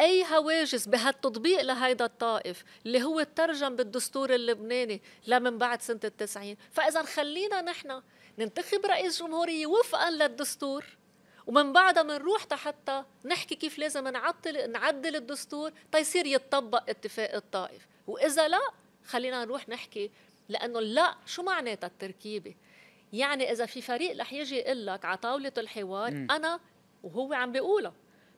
اي هواجس بهالتطبيق لهيدا الطائف اللي هو ترجم بالدستور اللبناني لمن بعد سنه التسعين فاذا خلينا نحن ننتخب رئيس جمهوريه وفقا للدستور ومن بعدها بنروح حتى نحكي كيف لازم نعطل نعدل الدستور تيصير يتطبق اتفاق الطائف واذا لا خلينا نروح نحكي لانه لا شو معناتها التركيبه يعني اذا في فريق رح يجي يقول لك على طاوله الحوار م. انا وهو عم بيقولها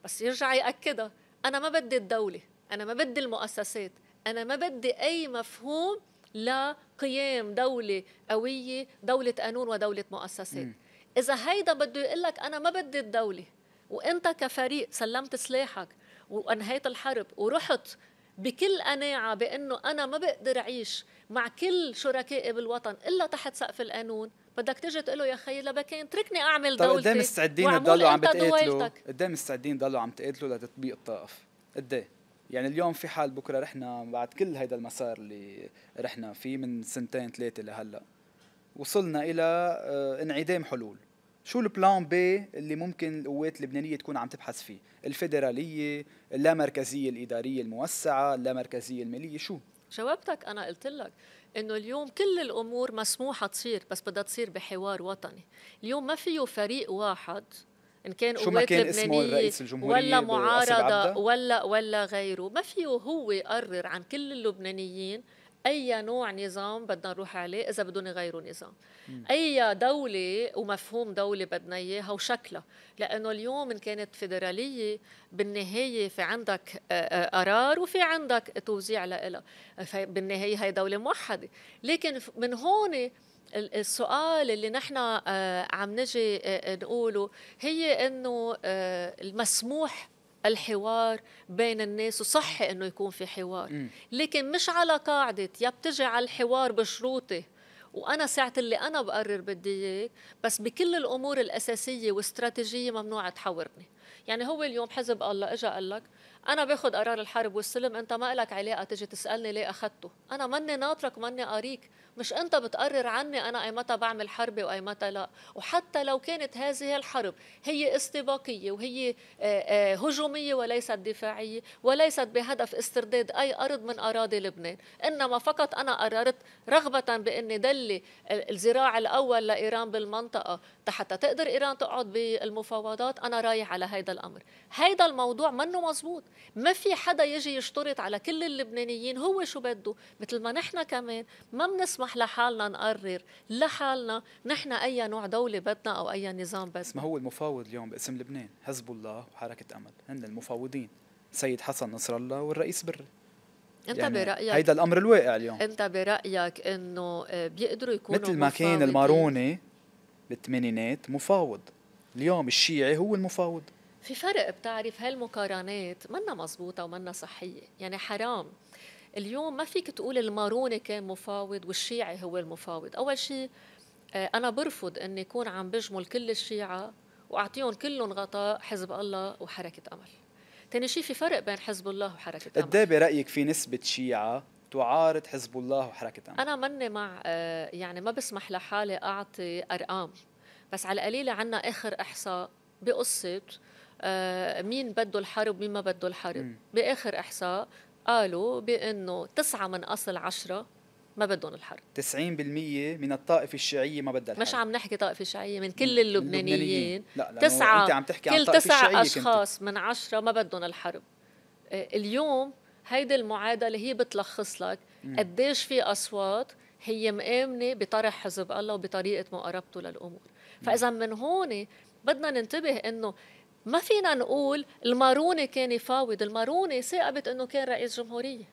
بس يرجع ياكدها انا ما بدي الدوله انا ما بدي المؤسسات انا ما بدي اي مفهوم لقيام دولة قوية دولة قانون ودولة مؤسسات م. إذا هيدا بده يقول لك أنا ما بدي الدولة وأنت كفريق سلمت سلاحك وأنهيت الحرب ورحت بكل قناعة بأنه أنا ما بقدر أعيش مع كل شركائي بالوطن إلا تحت سقف القانون بدك تيجي تقول له يا خيي لبكين اتركني اعمل طيب، دولتي طيب قدام مستعدين تضلوا عم بتقاتلوا قدام مستعدين تضلوا عم تقاتلوا لتطبيق الطائف قد إيه؟ يعني اليوم في حال بكره رحنا بعد كل هيدا المسار اللي رحنا فيه من سنتين ثلاثه لهلا وصلنا الى آه، انعدام حلول شو البلان بي اللي ممكن القوات اللبنانيه تكون عم تبحث فيه الفيدراليه اللامركزيه الاداريه الموسعه اللامركزيه الماليه شو جاوبتك انا قلت لك انه اليوم كل الامور مسموحه تصير بس بدها تصير بحوار وطني اليوم ما فيه فريق واحد ان كان شو ما كان اسمه ولا معارضه ولا ولا غيره ما فيه هو يقرر عن كل اللبنانيين اي نوع نظام بدنا نروح عليه اذا بدهم يغيروا نظام اي دوله ومفهوم دوله بدنا اياها وشكلها لانه اليوم ان كانت فيدراليه بالنهايه في عندك آه، آه، قرار وفي عندك توزيع لها بالنهايه هي دوله موحده لكن من هون السؤال اللي نحن آه، عم نجي نقوله هي انه المسموح الحوار بين الناس وصحي انه يكون في حوار لكن مش على قاعده يا بتجي على الحوار بشروطي وانا ساعه اللي انا بقرر بدي اياك بس بكل الامور الاساسيه واستراتيجيه ممنوع تحاورني يعني هو اليوم حزب الله اجى قال لك انا باخذ قرار الحرب والسلم انت ما لك علاقه تجي تسالني ليه اخذته انا ماني ناطرك ماني قاريك مش انت بتقرر عني انا ايمتى بعمل حربة وايمتى لا وحتى لو كانت هذه الحرب هي استباقية وهي آه، آه، هجومية وليست دفاعية وليست بهدف استرداد اي ارض من اراضي لبنان انما فقط انا قررت رغبة باني دلي الزراع الاول لايران بالمنطقة حتى تقدر ايران تقعد بالمفاوضات انا رايح على هذا الامر هيدا الموضوع منه مزبوط ما في حدا يجي يشترط على كل اللبنانيين هو شو بده مثل ما نحن كمان ما بنسمع نسمح لحالنا نقرر لحالنا نحن اي نوع دوله بدنا او اي نظام بدنا ما هو المفاوض اليوم باسم لبنان حزب الله وحركه امل هن المفاوضين سيد حسن نصر الله والرئيس بري انت يعني برايك هيدا الامر الواقع اليوم انت برايك انه آه، بيقدروا يكونوا مثل ما كان الماروني بالثمانينات مفاوض اليوم الشيعي هو المفاوض في فرق بتعرف هالمقارنات منا مزبوطة ومنا صحية يعني حرام اليوم ما فيك تقول الماروني كان مفاوض والشيعي هو المفاوض أول شيء آه، أنا برفض أن يكون عم بجمل كل الشيعة وأعطيهم كلهم غطاء حزب الله وحركة أمل تاني شيء في فرق بين حزب الله وحركة أمل قد إيه برأيك في نسبة شيعة تعارض حزب الله وحركة أمل أنا مني مع آه، يعني ما بسمح لحالي أعطي أرقام بس على القليلة عنا آخر إحصاء بقصة آه، مين بده الحرب مين ما بده الحرب م. باخر احصاء قالوا بأنه تسعة من أصل عشرة ما بدهم الحرب 90% من الطائفة الشيعية ما بدها الحرب مش عم نحكي طائفة شيعية من كل اللبنانيين لا تسعة انت عم تحكي كل عن تسعة أشخاص كنت. من عشرة ما بدهم الحرب آه، اليوم هيدي المعادلة هي بتلخص لك قديش في أصوات هي مآمنة بطرح حزب الله وبطريقة مقاربته للأمور فإذا من هون بدنا ننتبه إنه ما فينا نقول الماروني كان يفاوض الماروني ثاقبت انه كان رئيس جمهوريه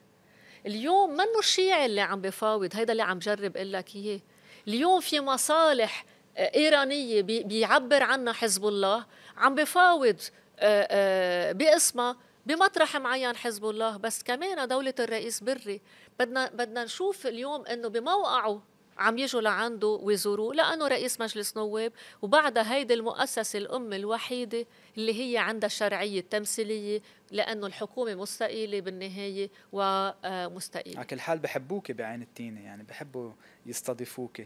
اليوم منه الشيعي اللي عم بفاوض هيدا اللي عم جرب اقول لك اياه اليوم في مصالح آه، ايرانيه بيعبر عنها حزب الله عم بفاوض آه، آه، باسمها بمطرح معين حزب الله بس كمان دولة الرئيس بري بدنا بدنا نشوف اليوم انه بموقعه عم يجوا لعنده ويزوروه لأنه رئيس مجلس نواب وبعدها هيدي المؤسسة الأم الوحيدة اللي هي عندها الشرعية التمثيلية لأنه الحكومة مستقيلة بالنهاية ومستقيلة على كل حال بحبوك بعين التينة يعني بحبوا يستضيفوك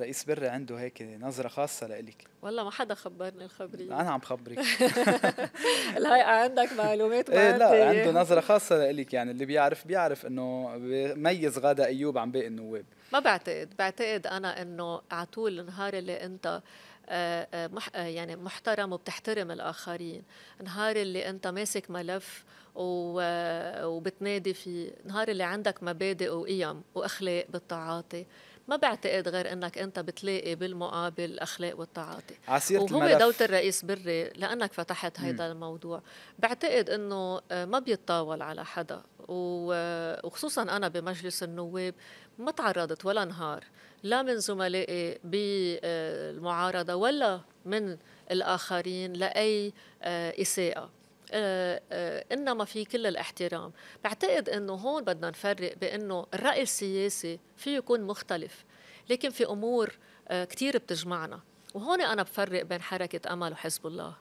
رئيس برة عنده هيك نظرة خاصة لإلك والله ما حدا خبرني الخبرية أنا عم خبرك [laughs] الهيئة عندك معلومات ما إيه لا عنده نظرة خاصة لإلك يعني اللي بيعرف بيعرف إنه بيميز غادة أيوب عن باقي النواب ما بعتقد بعتقد أنا أنه على طول النهار اللي أنت آه، آه، مح آه، يعني محترم وبتحترم الآخرين نهار اللي أنت ماسك ملف وبتنادي فيه نهار اللي عندك مبادئ وقيم وأخلاق بالتعاطي ما بعتقد غير انك انت بتلاقي بالمقابل الاخلاق والتعاطي عسيرة وهو الملف. دوت الرئيس بري لانك فتحت هذا الموضوع بعتقد انه آه، ما بيتطاول على حدا آه، وخصوصا انا بمجلس النواب ما تعرضت ولا نهار لا من زملائي بالمعارضه آه، ولا من الاخرين لاي اساءه آه، آه، انما في كل الاحترام بعتقد انه هون بدنا نفرق بانه الراي السياسي فيه يكون مختلف لكن في امور آه، كثير بتجمعنا وهون انا بفرق بين حركه امل وحزب الله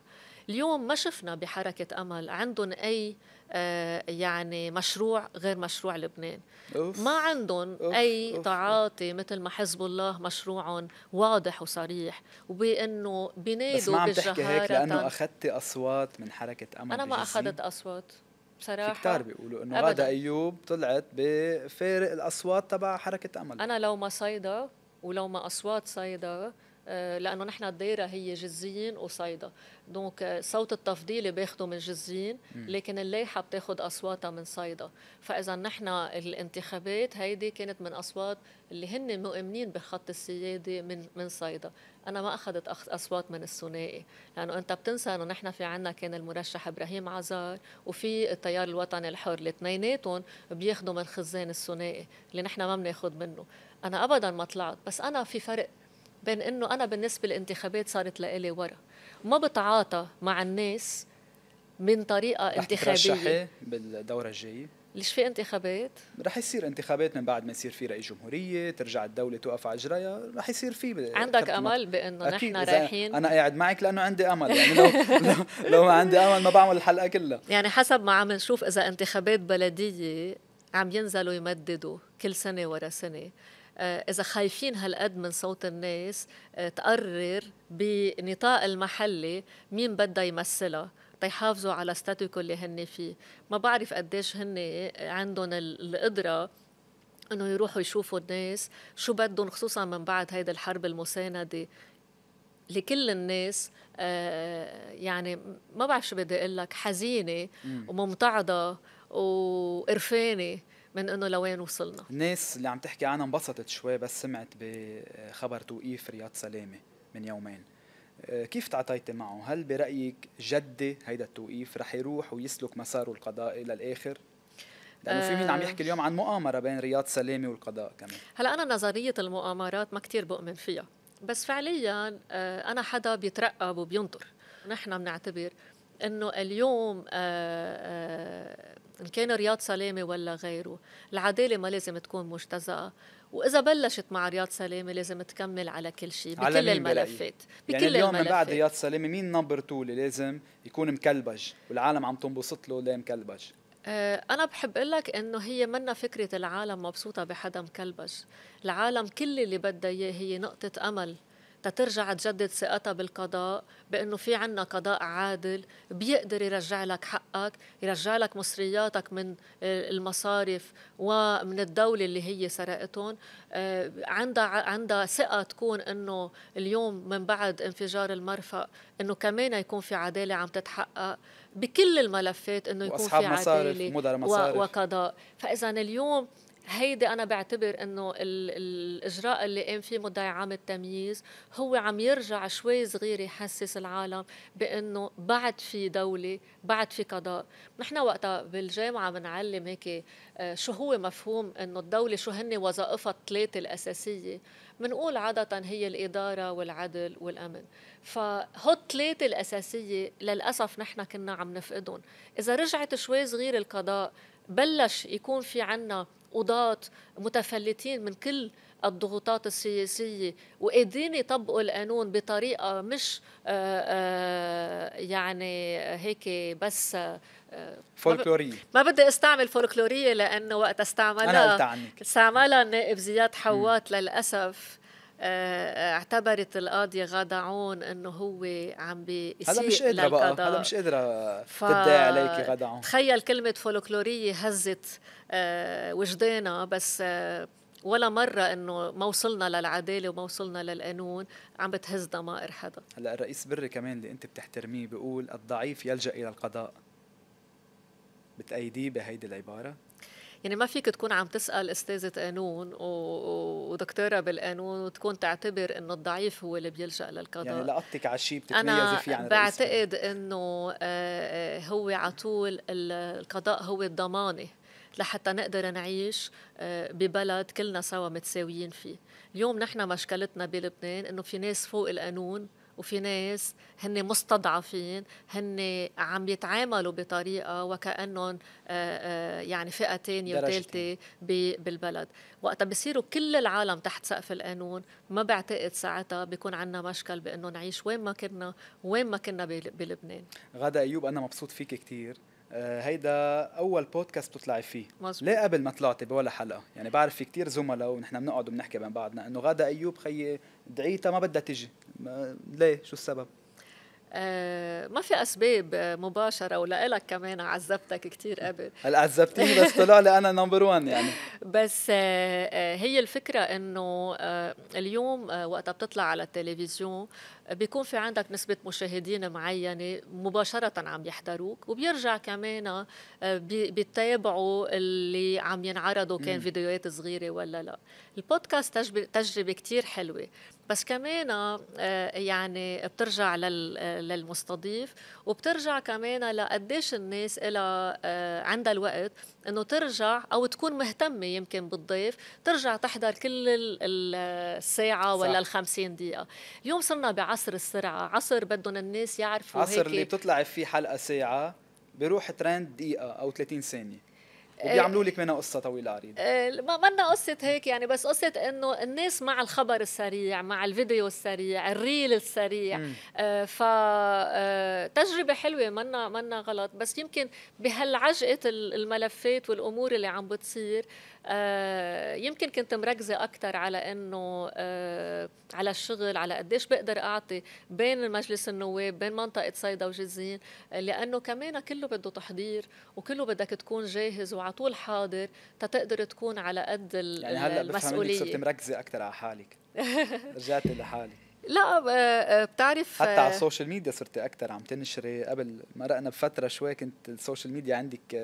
اليوم ما شفنا بحركه امل عندهم اي آه آه، يعني مشروع غير مشروع لبنان أوف. ما عندهم أوف. اي أوف. تعاطي مثل ما حزب الله مشروعهم واضح وصريح وبانه بينادوا بس ما عم تحكي هيك لانه اخذتي اصوات من حركه امل انا ما اخذت اصوات بصراحه في كتار بيقولوا انه غاده ايوب طلعت بفارق الاصوات تبع حركه امل انا لو ما صيدا ولو ما اصوات صيدا آه، لانه نحن الدايره هي جزيين وصيدا دونك آه، صوت التفضيلي بياخده من جزيين لكن اللايحه بتاخد اصواتها من صيدا فاذا نحن الانتخابات هيدي كانت من اصوات اللي هن مؤمنين بخط السياده من من صيدا انا ما اخذت اصوات من الثنائي لانه انت بتنسى انه نحن في عنا كان المرشح ابراهيم عزار وفي التيار الوطني الحر الاثنيناتهم بياخذوا من خزان الثنائي اللي نحن ما بناخذ منه انا ابدا ما طلعت بس انا في فرق بين انه انا بالنسبه للانتخابات صارت لإلي ورا ما بتعاطى مع الناس من طريقه رح انتخابيه بالدوره الجايه ليش في انتخابات؟ رح يصير انتخابات من بعد ما يصير في رئيس جمهورية، ترجع الدولة توقف على جرايا رح يصير في عندك أمل بأنه نحن رايحين؟ أنا قاعد معك لأنه عندي أمل، يعني لو, [laughs] لو, لو ما عندي أمل ما بعمل الحلقة كلها يعني حسب ما عم نشوف إذا انتخابات بلدية عم ينزلوا يمددوا كل سنة ورا سنة آه، إذا خايفين هالقد من صوت الناس آه، تقرر بنطاق المحلي مين بدها يمثلها تيحافظوا على ستاتيكو اللي هن فيه ما بعرف قديش هن عندهم القدره انه يروحوا يشوفوا الناس شو بدهم خصوصا من بعد هيدي الحرب المسانده لكل الناس آه، يعني ما بعرف شو بدي اقول لك حزينه وممتعضه وقرفانه من انه لوين وصلنا الناس اللي عم تحكي عنها انبسطت شوي بس سمعت بخبر توقيف رياض سلامه من يومين آه، كيف تعاطيتي معه؟ هل برأيك جدي هيدا التوقيف رح يروح ويسلك مساره القضائي للآخر؟ لانه في مين عم يحكي اليوم عن مؤامره بين رياض سلامه والقضاء كمان هلا انا نظريه المؤامرات ما كتير بؤمن فيها بس فعليا آه، انا حدا بيترقب وبينطر نحن بنعتبر انه اليوم آه، إن كان رياض سلامة ولا غيره العدالة ما لازم تكون مجتزأة وإذا بلشت مع رياض سلامة لازم تكمل على كل شيء بكل على الملفات يعني بكل يعني اليوم الملفات. من بعد رياض سلامة مين نمبر تو اللي لازم يكون مكلبج والعالم عم تنبسط له ليه مكلبج آه، أنا بحب أقول لك إنه هي منا فكرة العالم مبسوطة بحدا مكلبج، العالم كل اللي بدها إياه هي نقطة أمل ترجع تجدد ثقتها بالقضاء بانه في عنا قضاء عادل بيقدر يرجع لك حقك يرجع لك مصرياتك من آه، المصارف ومن الدوله اللي هي سرقتهم آه، عندها عندها ثقه تكون انه اليوم من بعد انفجار المرفأ انه كمان يكون في عداله عم تتحقق بكل الملفات انه يكون في عداله وقضاء فاذا اليوم هيدي انا بعتبر انه الاجراء اللي قام فيه مدعي عام التمييز هو عم يرجع شوي صغير يحسس العالم بانه بعد في دوله بعد في قضاء نحن وقتها بالجامعه بنعلم هيك آه، شو هو مفهوم انه الدوله شو هن وظائفها الثلاثه الاساسيه بنقول عادة هي الإدارة والعدل والأمن فهو الثلاثة الأساسية للأسف نحن كنا عم نفقدهم إذا رجعت شوي صغير القضاء بلش يكون في عنا قضاة متفلتين من كل الضغوطات السياسية وقادرين يطبقوا القانون بطريقة مش آه، آه، يعني هيك بس آه، فولكلورية ما بدي استعمل فولكلورية لأنه وقت استعملها استعملها النائب زياد حوات للأسف اعتبرت القاضية غادة عون انه هو عم بيسيء هلا مش قادرة بقى هلا مش قادرة ف... تدعي عليكي غادة عون تخيل كلمة فولكلورية هزت آه، وجدانها بس آه، ولا مرة انه ما وصلنا للعدالة وما وصلنا للقانون عم بتهز ضمائر حدا هلا الرئيس بري كمان اللي انت بتحترميه بيقول الضعيف يلجأ الى القضاء بتأيديه بهيدي العبارة؟ يعني ما فيك تكون عم تسال استاذه قانون ودكتوره بالقانون وتكون تعتبر انه الضعيف هو اللي بيلجا للقضاء يعني لقطتك على شيء بتتميزي فيه عن بعتقد انه آه، آه، هو على طول القضاء هو الضمانه لحتى نقدر نعيش آه، ببلد كلنا سوا متساويين فيه اليوم نحن مشكلتنا بلبنان انه في ناس فوق القانون وفي ناس هن مستضعفين هن عم يتعاملوا بطريقه وكانهم آه، آه، يعني فئه ثانيه وثالثه بالبلد وقتها بصيروا كل العالم تحت سقف القانون ما بعتقد ساعتها بيكون عندنا مشكل بانه نعيش وين ما كنا وين ما كنا بلبنان غدا ايوب انا مبسوط فيك كثير آه، هيدا اول بودكاست بتطلعي فيه مزبوط. ليه قبل ما طلعتي بولا حلقه يعني بعرف في كتير زملاء ونحن بنقعد وبنحكي بين بعضنا انه غاده ايوب خيي دعيتها ما بدها تجي ما ليه شو السبب آه ما في اسباب مباشره ولك كمان عذبتك كثير قبل هلا عذبتيني بس طلع لي انا نمبر 1 يعني [laughs] بس آه،, آه هي الفكره انه آه اليوم آه، وقتها بتطلع على التلفزيون بيكون في عندك نسبة مشاهدين معينة مباشرة عم يحضروك وبيرجع كمان آه، بيتابعوا اللي عم ينعرضوا كان فيديوهات صغيرة ولا لا البودكاست تجربة كتير حلوة بس كمان آه، يعني بترجع للمستضيف وبترجع كمان لقديش الناس لها آه، عندها الوقت انه ترجع او تكون مهتمه يمكن بالضيف ترجع تحضر كل الساعه ولا ال 50 دقيقه اليوم صرنا بعصر عصر السرعه عصر بدهم الناس يعرفوا عصر هيك اللي بتطلع فيه حلقه ساعه بيروح ترند دقيقه او 30 ثانيه آه، وبيعملوا لك منها قصه طويله عريضه آه، ما منا قصه هيك يعني بس قصه انه الناس مع الخبر السريع مع الفيديو السريع الريل السريع آه،, آه تجربه حلوه منا منا غلط بس يمكن بهالعجقه الملفات والامور اللي عم بتصير آه، يمكن كنت مركزة أكثر على إنه آه، على الشغل على قديش بقدر أعطي بين مجلس النواب بين منطقة صيدا وجزين لأنه كمان كله بده تحضير وكله بدك تكون جاهز وعلى طول حاضر تتقدر تكون على قد المسؤوليه يعني هلا المسؤولية صرت مركزة أكثر على حالك [laughs] رجعتي لحالك لا آه، بتعرف حتى على السوشيال ميديا صرت اكثر عم تنشري قبل مرقنا بفتره شوي كنت السوشيال ميديا عندك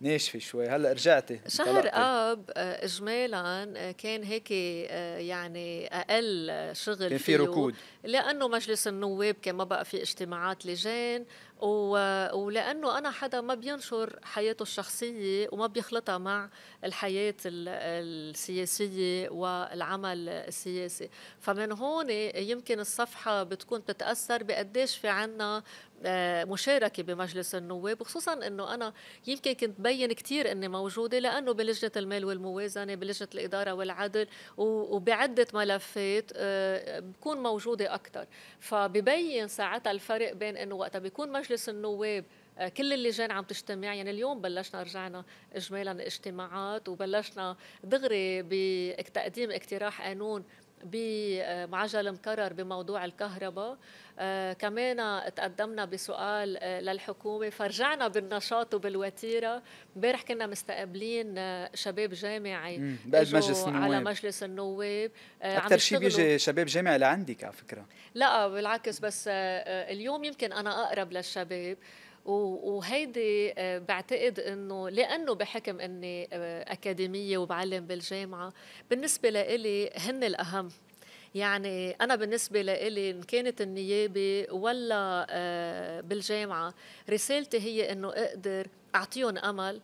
ناشفه شوي هلا رجعتي شهر طلعتي. اب آه، اجمالا آه، كان هيك آه، يعني اقل شغل كان في ركود لانه مجلس النواب كان ما بقى في اجتماعات لجان ولانه انا حدا ما بينشر حياته الشخصيه وما بيخلطها مع الحياه السياسيه والعمل السياسي فمن هون يمكن الصفحه بتكون بتتاثر بقديش في عنا آه، مشاركة بمجلس النواب وخصوصا أنه أنا يمكن كنت بين كثير أني موجودة لأنه بلجنة المال والموازنة بلجنة الإدارة والعدل وبعدة ملفات آه، بكون موجودة أكثر فببين ساعتها الفرق بين أنه وقتها بيكون مجلس مجلس النواب آه، كل اللجان عم تجتمع يعني اليوم بلشنا رجعنا اجمالا اجتماعات وبلشنا دغري بتقديم اقتراح قانون بمعجل مكرر بموضوع الكهرباء آه، كمان تقدمنا بسؤال آه، للحكومة فرجعنا بالنشاط وبالوتيرة امبارح كنا مستقبلين آه، شباب جامعي بقلب مجلس النواب على مجلس النواب أكثر شيء بيجي شباب جامعي لعندك على فكرة لا بالعكس بس اليوم يمكن أنا أقرب للشباب وهيدي آه، بعتقد انه لانه بحكم اني آه، اكاديميه وبعلم بالجامعه بالنسبه لإلي هن الاهم يعني أنا بالنسبة لإلي إن كانت النيابة ولا آه، بالجامعة رسالتي هي إنه أقدر أعطيهم أمل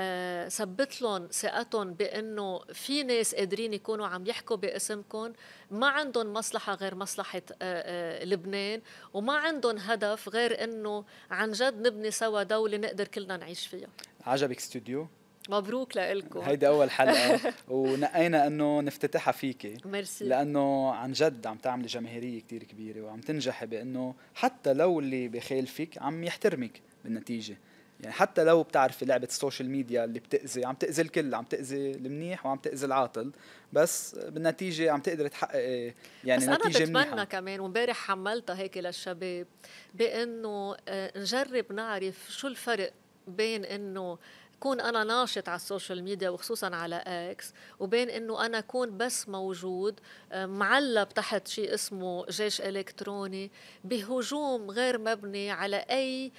آه، ثبت لهم ثقتهم بانه في ناس قادرين يكونوا عم يحكوا باسمكم ما عندهم مصلحه غير مصلحه آه، آه، لبنان وما عندهم هدف غير انه عن جد نبني سوا دوله نقدر كلنا نعيش فيها عجبك استوديو مبروك لكم هيدي اول حلقه [laughs] ونقينا انه نفتتحها فيكي ميرسي لانه عن جد عم تعملي جماهيريه كتير كبيره وعم تنجحي بانه حتى لو اللي بخالفك عم يحترمك بالنتيجه يعني حتى لو بتعرفي لعبه السوشيال ميديا اللي بتاذي عم تاذي الكل عم تاذي المنيح وعم تاذي العاطل بس بالنتيجه عم تقدر تحقق يعني بس نتيجه منيحه انا بتمنى كمان وامبارح حملتها هيك للشباب بانه آه، نجرب نعرف شو الفرق بين انه كون انا ناشط على السوشيال ميديا وخصوصا على اكس وبين انه انا كون بس موجود آه، معلب تحت شيء اسمه جيش الكتروني بهجوم غير مبني على اي آه،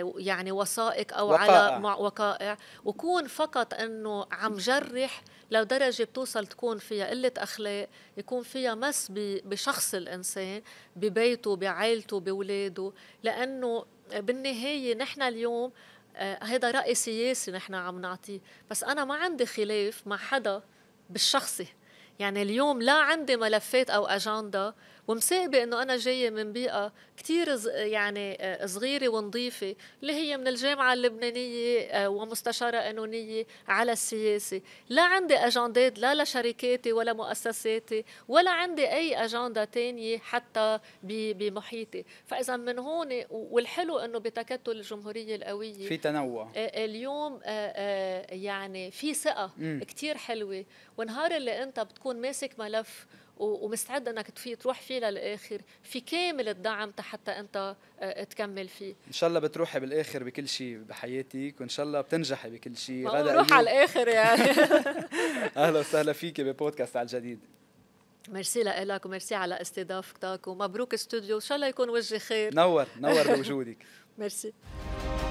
آه، يعني وثائق او وقائع. على وقائع وكون فقط انه عم جرح لدرجه بتوصل تكون فيها قله اخلاق يكون فيها مس بشخص الانسان ببيته بعائلته بولاده لانه بالنهايه نحن اليوم آه، هيدا رأي سياسي نحن عم نعطيه بس أنا ما عندي خلاف مع حدا بالشخصي يعني اليوم لا عندي ملفات أو أجندة ومصيبه انه انا جايه من بيئه كثير يعني آه، صغيره ونظيفه اللي هي من الجامعه اللبنانيه آه، ومستشاره قانونيه على السياسه لا عندي اجندات لا لشركاتي ولا مؤسساتي ولا عندي اي اجنده تانية حتى بمحيطي فاذا من هون والحلو انه بتكتل الجمهوريه القويه في تنوع آه، اليوم يعني في ثقه كثير حلوه ونهار اللي انت بتكون ماسك ملف ومستعد انك تفي تروح فيه للاخر في كامل الدعم حتى انت آه، تكمل فيه ان شاء الله بتروحي بالاخر بكل شيء بحياتك وان شاء الله بتنجحي بكل شيء غدا بروح على الاخر يعني [laughs] اهلا وسهلا فيكي ببودكاست على الجديد ميرسي لك وميرسي على استضافتك ومبروك استوديو ان شاء الله يكون وجه خير نور نور [laughs] بوجودك ميرسي